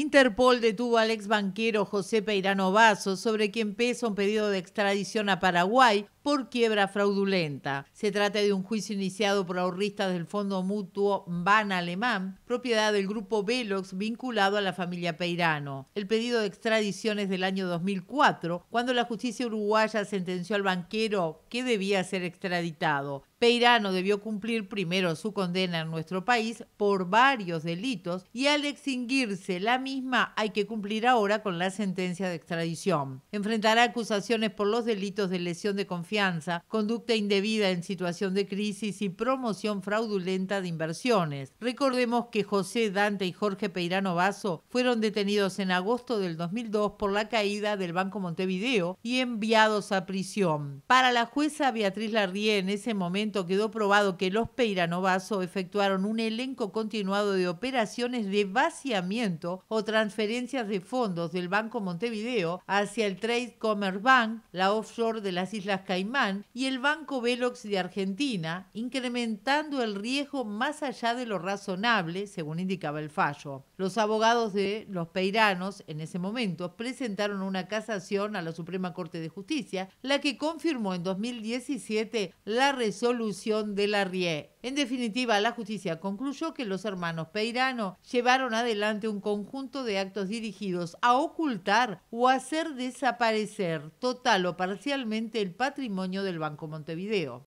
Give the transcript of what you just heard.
Interpol detuvo al ex banquero José Peirano Vaso, sobre quien pesa un pedido de extradición a Paraguay por quiebra fraudulenta. Se trata de un juicio iniciado por ahorristas del Fondo Mutuo Ban Alemán, propiedad del grupo Velox vinculado a la familia Peirano. El pedido de extradición es del año 2004, cuando la justicia uruguaya sentenció al banquero que debía ser extraditado. Peirano debió cumplir primero su condena en nuestro país por varios delitos y al extinguirse la misma hay que cumplir ahora con la sentencia de extradición. Enfrentará acusaciones por los delitos de lesión de confianza conducta indebida en situación de crisis y promoción fraudulenta de inversiones. Recordemos que José Dante y Jorge Peirano Vaso fueron detenidos en agosto del 2002 por la caída del Banco Montevideo y enviados a prisión. Para la jueza Beatriz Lardié, en ese momento quedó probado que los Peirano Vaso efectuaron un elenco continuado de operaciones de vaciamiento o transferencias de fondos del Banco Montevideo hacia el Trade Commerce Bank, la offshore de las Islas Caimán y el Banco Velox de Argentina, incrementando el riesgo más allá de lo razonable, según indicaba el fallo. Los abogados de los peiranos en ese momento presentaron una casación a la Suprema Corte de Justicia, la que confirmó en 2017 la resolución de la RIE en definitiva, la justicia concluyó que los hermanos Peirano llevaron adelante un conjunto de actos dirigidos a ocultar o hacer desaparecer total o parcialmente el patrimonio del Banco Montevideo.